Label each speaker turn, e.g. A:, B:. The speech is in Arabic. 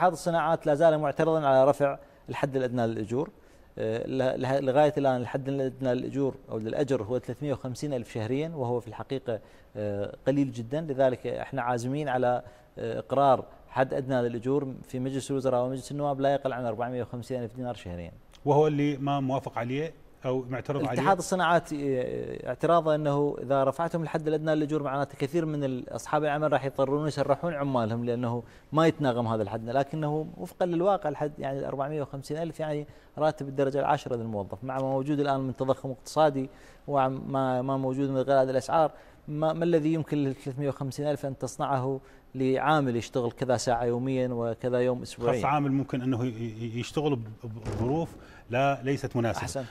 A: اتحاد الصناعات لا زال معترضا على رفع الحد الادنى للاجور آه، لغايه الان الحد الادنى للاجور او للاجر هو 350 الف شهريا وهو في الحقيقه آه، قليل جدا لذلك احنا عازمين على آه، اقرار حد ادنى للاجور في مجلس الوزراء ومجلس النواب لا يقل عن 450 الف دينار شهريا
B: وهو اللي ما موافق عليه او معترض عليه اتحاد
A: الصناعات إيه، اعتراضه انه اذا رفعتهم الحد الادنى للاجور معناته كثير من اصحاب العمل راح يضطرون يسرحون عمالهم لانه ما يتناغم هذا الحد لكنه وفقا للواقع الحد يعني 450 الف يعني راتب الدرجه العاشره للموظف مع ما موجود الان من تضخم اقتصادي وما ما موجود من غلاء الاسعار ما, ما الذي يمكن لل 350 الف ان تصنعه لعامل يشتغل كذا ساعه يوميا وكذا يوم اسبوعيا خاص
C: عامل ممكن انه يشتغل بظروف لا ليست مناسبه أحسن.